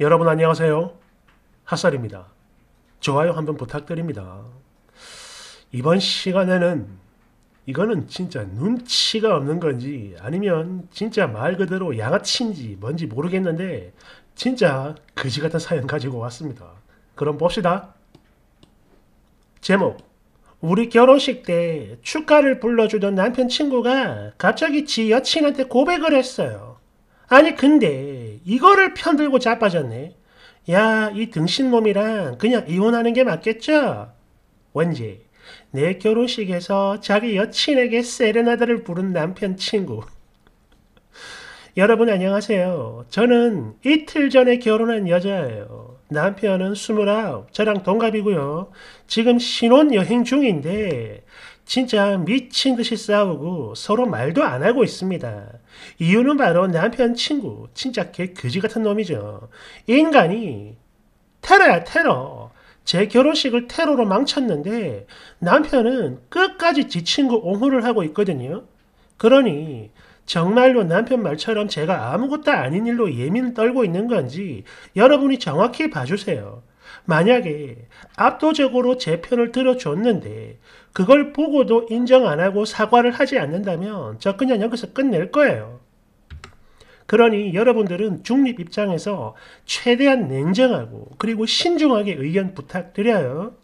여러분 안녕하세요. 핫살입니다. 좋아요 한번 부탁드립니다. 이번 시간에는 이거는 진짜 눈치가 없는 건지 아니면 진짜 말 그대로 양아치인지 뭔지 모르겠는데 진짜 그지 같은 사연 가지고 왔습니다. 그럼 봅시다. 제목 우리 결혼식 때 축가를 불러주던 남편 친구가 갑자기 지 여친한테 고백을 했어요. 아니 근데 이거를 편들고 자빠졌네. 야이 등신놈이랑 그냥 이혼하는 게 맞겠죠? 원재 내 결혼식에서 자기 여친에게 세레나다를 부른 남편 친구 여러분 안녕하세요. 저는 이틀 전에 결혼한 여자예요. 남편은 29, 저랑 동갑이고요. 지금 신혼여행 중인데 진짜 미친 듯이 싸우고 서로 말도 안 하고 있습니다. 이유는 바로 남편 친구, 진짜 개 그지 같은 놈이죠. 인간이 테러야 테러. 제 결혼식을 테러로 망쳤는데 남편은 끝까지 지 친구 옹호를 하고 있거든요. 그러니 정말로 남편 말처럼 제가 아무것도 아닌 일로 예민을 떨고 있는 건지 여러분이 정확히 봐주세요. 만약에 압도적으로 제 편을 들어줬는데 그걸 보고도 인정 안 하고 사과를 하지 않는다면 저 그냥 여기서 끝낼 거예요. 그러니 여러분들은 중립 입장에서 최대한 냉정하고 그리고 신중하게 의견 부탁드려요.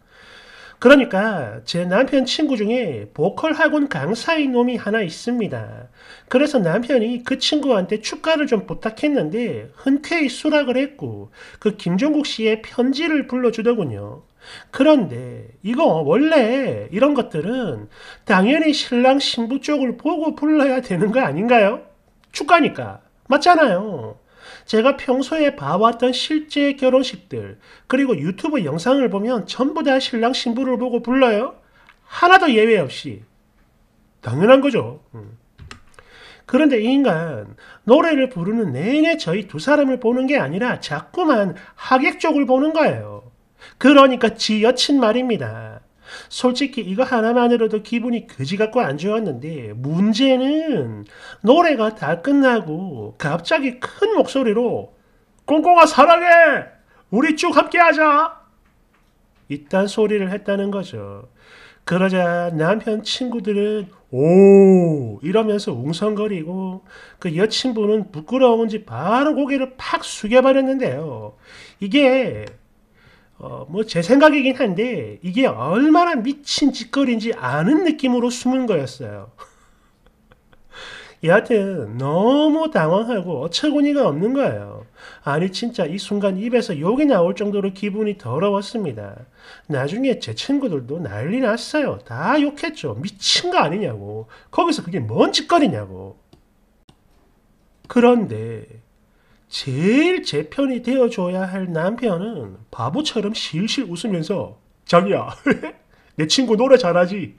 그러니까 제 남편 친구 중에 보컬 학원 강사인 놈이 하나 있습니다. 그래서 남편이 그 친구한테 축가를 좀 부탁했는데 흔쾌히 수락을 했고 그 김종국 씨의 편지를 불러주더군요. 그런데 이거 원래 이런 것들은 당연히 신랑 신부 쪽을 보고 불러야 되는 거 아닌가요? 축가니까. 맞잖아요. 제가 평소에 봐왔던 실제 결혼식들 그리고 유튜브 영상을 보면 전부 다 신랑 신부를 보고 불러요. 하나도 예외 없이. 당연한 거죠. 음. 그런데 이 인간 노래를 부르는 내내 저희 두 사람을 보는 게 아니라 자꾸만 하객 쪽을 보는 거예요. 그러니까 지 여친 말입니다. 솔직히 이거 하나만으로도 기분이 그지 같고 안 좋았는데 문제는 노래가 다 끝나고 갑자기 큰 목소리로 꽁꽁아 사랑해! 우리 쭉 함께하자! 이딴 소리를 했다는 거죠. 그러자 남편 친구들은 오 이러면서 웅성거리고 그 여친분은 부끄러운지 바로 고개를 팍 숙여버렸는데요. 이게 어, 뭐제 생각이긴 한데 이게 얼마나 미친 짓거리인지 아는 느낌으로 숨은 거였어요. 여하튼 너무 당황하고 어처구니가 없는 거예요. 아니 진짜 이 순간 입에서 욕이 나올 정도로 기분이 더러웠습니다. 나중에 제 친구들도 난리 났어요. 다 욕했죠. 미친 거 아니냐고. 거기서 그게 뭔 짓거리냐고. 그런데 제일 제 편이 되어줘야 할 남편은 바보처럼 실실 웃으면서 자기야 내 친구 노래 잘하지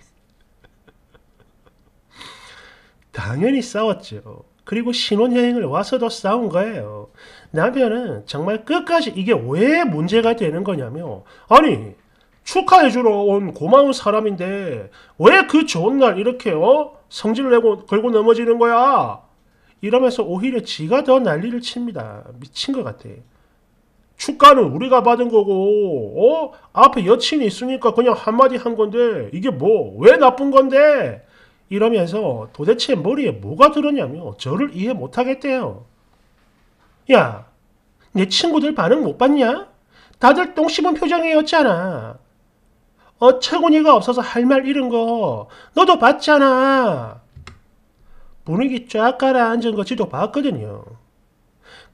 당연히 싸웠죠. 그리고 신혼여행을 와서도 싸운 거예요. 남편은 정말 끝까지 이게 왜 문제가 되는 거냐며 아니 축하해주러 온 고마운 사람인데 왜 그 좋은 날 이렇게 어 성질 내고 걸고 넘어지는 거야? 이러면서 오히려 지가 더 난리를 칩니다. 미친 것 같아. 축가는 우리가 받은 거고, 어? 앞에 여친이 있으니까 그냥 한마디 한 건데, 이게 뭐, 왜 나쁜 건데? 이러면서 도대체 머리에 뭐가 들었냐며 저를 이해 못하겠대요. 야, 내 친구들 반응 못 봤냐? 다들 똥 씹은 표정이었잖아. 어처구니가 없어서 할 말 잃은 거 너도 봤잖아. 분위기 쫙 가라앉은 거 지도 봤거든요.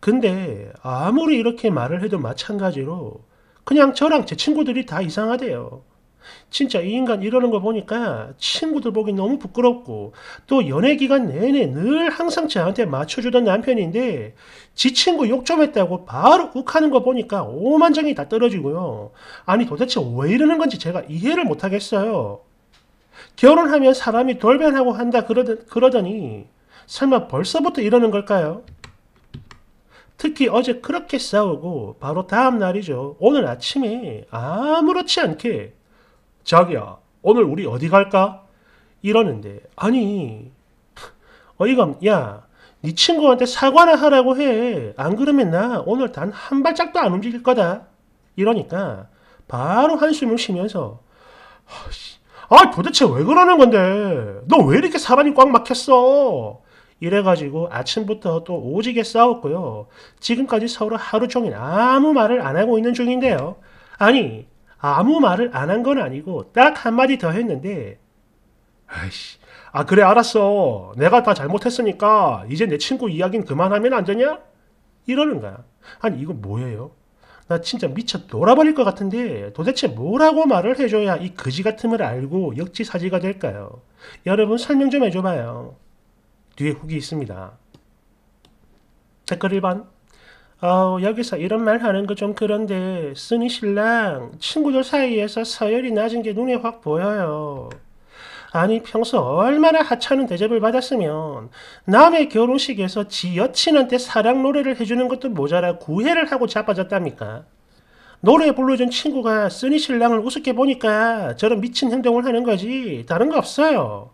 근데 아무리 이렇게 말을 해도 마찬가지로 그냥 저랑 제 친구들이 다 이상하대요. 진짜 이 인간 이러는 거 보니까 친구들 보기 너무 부끄럽고 또 연애 기간 내내 늘 항상 저한테 맞춰주던 남편인데 지 친구 욕 좀 했다고 바로 욱하는 거 보니까 오만장이 다 떨어지고요. 아니 도대체 왜 이러는 건지 제가 이해를 못하겠어요. 결혼하면 사람이 돌변하고 한다 그러더, 니 설마 벌써부터 이러는 걸까요? 특히 어제 그렇게 싸우고 바로 다음 날이죠. 오늘 아침에 아무렇지 않게 자기야 오늘 우리 어디 갈까? 이러는데 아니 어이가 야네 친구한테 사과나 하라고 해. 안 그러면 나 오늘 단 한 발짝도 안 움직일 거다. 이러니까 바로 한숨을 쉬면서 아 도대체 왜 그러는 건데 너 왜 이렇게 사람이 꽉 막혔어 이래가지고 아침부터 또 오지게 싸웠고요 지금까지 서로 하루 종일 아무 말을 안 하고 있는 중인데요 아니 아무 말을 안 한 건 아니고 딱 한마디 더 했는데 아이씨 아 그래 알았어 내가 다 잘못했으니까 이제 내 친구 이야기는 그만하면 안 되냐 이러는 거야 아니 이건 뭐예요 나 진짜 미쳐 돌아버릴 것 같은데 도대체 뭐라고 말을 해줘야 이 거지 같음을 알고 역지사지가 될까요? 여러분 설명 좀 해줘봐요. 뒤에 후기 있습니다. 댓글 1번 어, 여기서 이런 말 하는 거 좀 그런데 쓰니 신랑 친구들 사이에서 서열이 낮은 게 눈에 확 보여요. 아니 평소 얼마나 하찮은 대접을 받았으면 남의 결혼식에서 지 여친한테 사랑 노래를 해주는 것도 모자라 구애를 하고 자빠졌답니까? 노래 불러준 친구가 쓰니 신랑을 우습게 보니까 저런 미친 행동을 하는 거지 다른 거 없어요.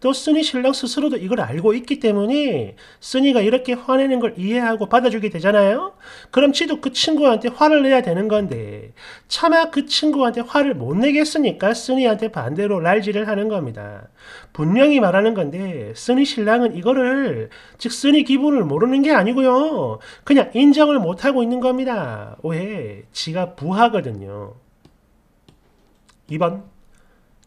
또 쓰니 신랑 스스로도 이걸 알고 있기 때문에 쓰니가 이렇게 화내는 걸 이해하고 받아주게 되잖아요. 그럼 지도 그 친구한테 화를 내야 되는 건데 차마 그 친구한테 화를 못 내겠으니까 쓰니한테 반대로 날지를 하는 겁니다. 분명히 말하는 건데 쓰니 신랑은 이거를 즉 쓰니 기분을 모르는 게 아니고요. 그냥 인정을 못하고 있는 겁니다. 오해. 지가 부하거든요. 2번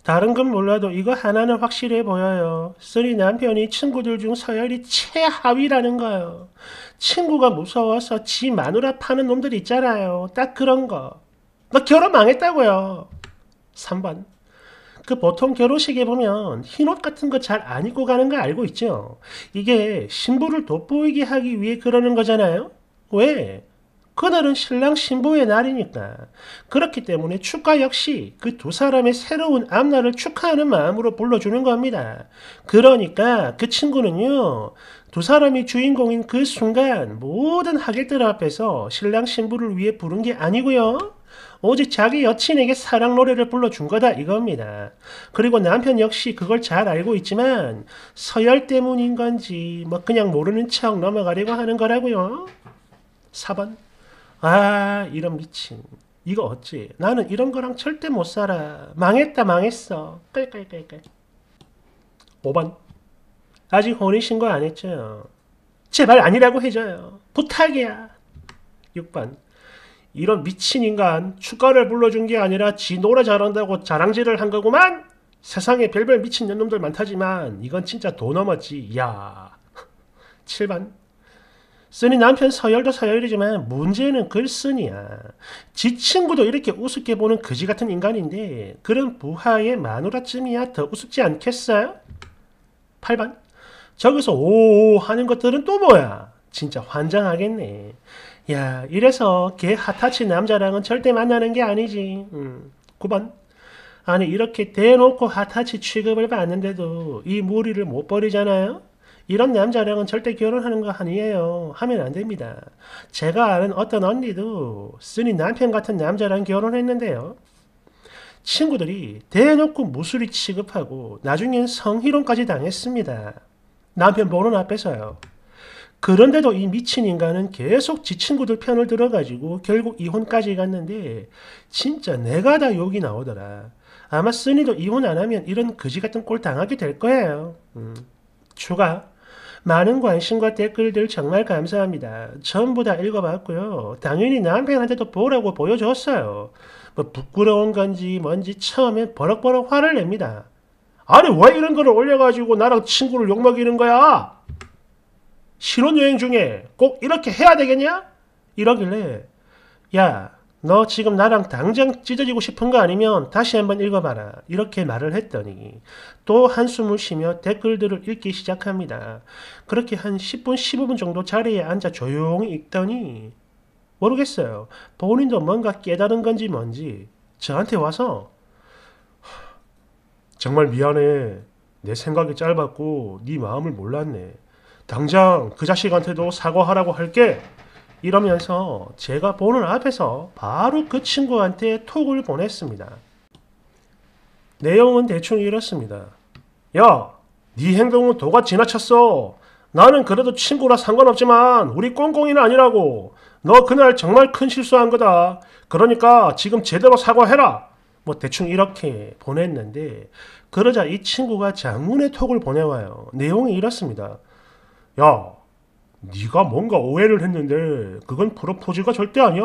다른 건 몰라도 이거 하나는 확실해 보여요. 쓰리 남편이 친구들 중 서열이 최하위라는 거요. 친구가 무서워서 지 마누라 파는 놈들 있잖아요. 딱 그런 거. 나 결혼 망했다고요. 3번. 그 보통 결혼식에 보면 흰 옷 같은 거 잘 안 입고 가는 거 알고 있죠? 이게 신부를 돋보이게 하기 위해 그러는 거잖아요? 왜? 그날은 신랑 신부의 날이니까. 그렇기 때문에 축가 역시 그 두 사람의 새로운 앞날을 축하하는 마음으로 불러주는 겁니다. 그러니까 그 친구는요, 두 사람이 주인공인 그 순간 모든 하객들 앞에서 신랑 신부를 위해 부른 게 아니고요. 오직 자기 여친에게 사랑 노래를 불러준 거다 이겁니다. 그리고 남편 역시 그걸 잘 알고 있지만 서열 때문인 건지 뭐 그냥 모르는 척 넘어가려고 하는 거라고요. 4번 아 이런 미친 이거 어찌 나는 이런 거랑 절대 못 살아 망했다 망했어 깔깔깔깔 5번 아직 혼인신고 안 했죠 제발 아니라고 해줘요 부탁이야 6번 이런 미친 인간 축가를 불러준 게 아니라 지 노래 잘한다고 자랑질을 한 거구만 세상에 별별 미친 년놈들 많다지만 이건 진짜 도 넘었지 야 7번 쓰니 남편 서열도 서열이지만 문제는 글쓴이야. 지 친구도 이렇게 우습게 보는 거지 같은 인간인데 그런 부하의 마누라쯤이야 더 우습지 않겠어? 8번 저기서 오오 하는 것들은 또 뭐야? 진짜 환장하겠네. 야 이래서 걔하치 남자랑은 절대 만나는 게 아니지. 음. 9번 아니 이렇게 대놓고 하치 취급을 받는데도 이 무리를 못 버리잖아요? 이런 남자랑은 절대 결혼하는 거 아니에요. 하면 안 됩니다. 제가 아는 어떤 언니도 쓰니 남편 같은 남자랑 결혼했는데요. 친구들이 대놓고 무술이 취급하고 나중엔 성희롱까지 당했습니다. 남편 보는 앞에서요. 그런데도 이 미친 인간은 계속 지 친구들 편을 들어가지고 결국 이혼까지 갔는데 진짜 내가 다 욕이 나오더라. 아마 쓰니도 이혼 안 하면 이런 거지 같은 꼴 당하게 될 거예요. 음. 추가 많은 관심과 댓글들 정말 감사합니다. 전부 다 읽어봤고요. 당연히 남편한테도 보라고 보여줬어요. 뭐 부끄러운 건지 뭔지 처음엔 버럭버럭 화를 냅니다. 아니 왜 이런 거를 올려가지고 나랑 친구를 욕먹이는 거야? 신혼여행 중에 꼭 이렇게 해야 되겠냐? 이러길래 야너 지금 나랑 당장 찢어지고 싶은 거 아니면 다시 한번 읽어봐라. 이렇게 말을 했더니 또 한숨을 쉬며 댓글들을 읽기 시작합니다. 그렇게 한 10분, 15분 정도 자리에 앉아 조용히 읽더니 모르겠어요. 본인도 뭔가 깨달은 건지 뭔지 저한테 와서 정말 미안해. 내 생각이 짧았고 네 마음을 몰랐네. 당장 그 자식한테도 사과하라고 할게. 이러면서 제가 보는 앞에서 바로 그 친구한테 톡을 보냈습니다. 내용은 대충 이렇습니다. 야! 네 행동은 도가 지나쳤어. 나는 그래도 친구라 상관없지만 우리 꽁꽁이는 아니라고. 너 그날 정말 큰 실수한 거다. 그러니까 지금 제대로 사과해라. 뭐 대충 이렇게 보냈는데 그러자 이 친구가 장문의 톡을 보내와요. 내용이 이렇습니다. 야, 네가 뭔가 오해를 했는데 그건 프로포즈가 절대 아니야.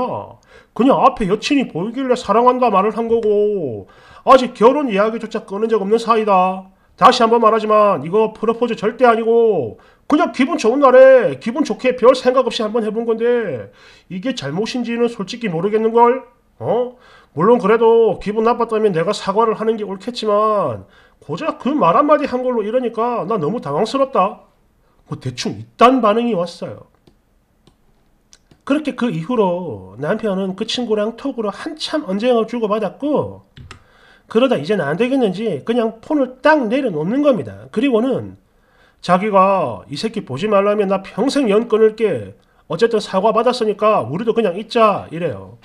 그냥 앞에 여친이 보이길래 사랑한다 말을 한 거고 아직 결혼 이야기조차 꺼낸 적 없는 사이다. 다시 한번 말하지만 이거 프로포즈 절대 아니고 그냥 기분 좋은 날에 기분 좋게 별 생각 없이 한번 해본 건데 이게 잘못인지는 솔직히 모르겠는걸? 어? 물론 그래도 기분 나빴다면 내가 사과를 하는 게 옳겠지만 고작 그 말 한마디 한 걸로 이러니까 나 너무 당황스럽다. 뭐 대충 이딴 반응이 왔어요. 그렇게 그 이후로 남편은 그 친구랑 톡으로 한참 언쟁을 주고받았고 그러다 이제는 안 되겠는지 그냥 폰을 딱 내려놓는 겁니다. 그리고는 자기가 이 새끼 보지 말라면 나 평생 연 끊을게. 어쨌든 사과 받았으니까 우리도 그냥 잊자 이래요.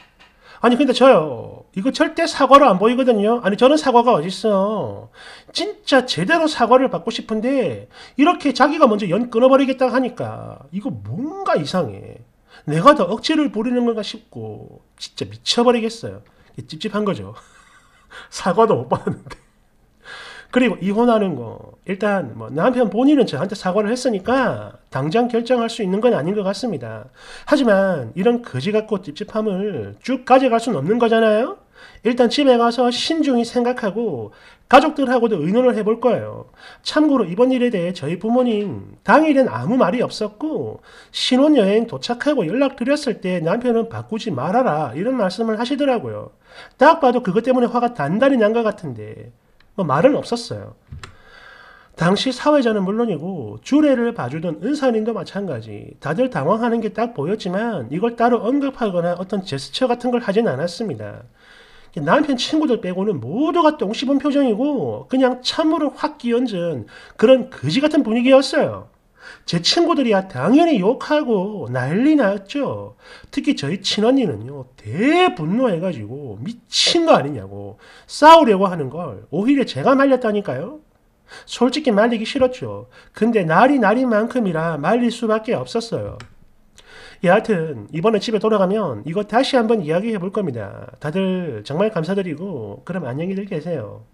아니 근데 저요. 이거 절대 사과로 안 보이거든요. 아니 저는 사과가 어딨어. 진짜 제대로 사과를 받고 싶은데 이렇게 자기가 먼저 연 끊어버리겠다 하니까 이거 뭔가 이상해. 내가 더 억지를 부리는 건가 싶고 진짜 미쳐버리겠어요. 찝찝한 거죠. 사과도 못 받았는데. 그리고 이혼하는 거 일단 뭐 남편 본인은 저한테 사과를 했으니까 당장 결정할 수 있는 건 아닌 것 같습니다. 하지만 이런 거지 같고 찝찝함을 쭉 가져갈 수는 없는 거잖아요. 일단 집에 가서 신중히 생각하고 가족들하고도 의논을 해볼 거예요. 참고로 이번 일에 대해 저희 부모님 당일엔 아무 말이 없었고 신혼여행 도착하고 연락드렸을 때 남편은 바꾸지 말아라 이런 말씀을 하시더라고요. 딱 봐도 그것 때문에 화가 단단히 난 것 같은데 뭐 말은 없었어요. 당시 사회자는 물론이고 주례를 봐주던 은사님도 마찬가지 다들 당황하는 게 딱 보였지만 이걸 따로 언급하거나 어떤 제스처 같은 걸 하진 않았습니다. 남편 친구들 빼고는 모두가 똥 씹은 표정이고 그냥 참으로 확 끼얹은 그런 거지 같은 분위기였어요. 제 친구들이야 당연히 욕하고 난리 났죠. 특히 저희 친언니는요, 대분노해가지고 미친 거 아니냐고 싸우려고 하는 걸 오히려 제가 말렸다니까요. 솔직히 말리기 싫었죠. 근데 날이 날이만큼이라 말릴 수밖에 없었어요. 예, 여하튼 이번에 집에 돌아가면 이거 다시 한번 이야기해 볼 겁니다. 다들 정말 감사드리고 그럼 안녕히들 계세요.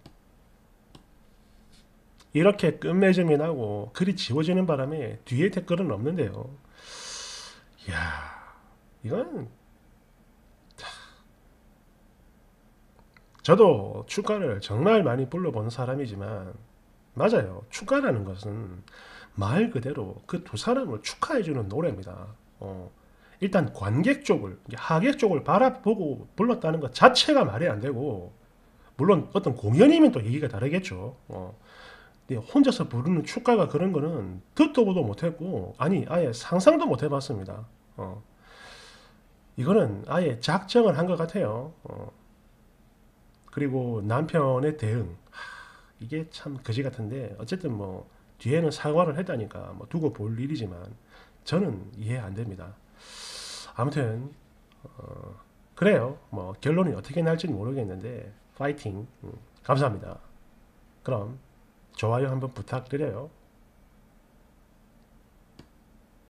이렇게 끝맺음이 나고 글이 지워지는 바람에 뒤에 댓글은 없는데요. 이야, 이건 저도 축가를 정말 많이 불러본 사람이지만 맞아요. 축가라는 것은 말 그대로 그 두 사람을 축하해주는 노래입니다. 어, 일단 관객 쪽을 하객 쪽을 바라보고 불렀다는 것 자체가 말이 안 되고 물론 어떤 공연이면 또 얘기가 다르겠죠. 어. 혼자서 부르는 축가가 그런 거는 듣도 보도 못했고 아니 아예 상상도 못 해봤습니다. 어. 이거는 아예 작정을 한 것 같아요. 어. 그리고 남편의 대응 하, 이게 참 거지 같은데 어쨌든 뭐 뒤에는 사과를 했다니까 뭐 두고 볼 일이지만 저는 이해 안 됩니다. 아무튼 어, 그래요. 뭐 결론이 어떻게 날지는 모르겠는데 파이팅. 음, 감사합니다. 그럼 좋아요 한번 부탁드려요.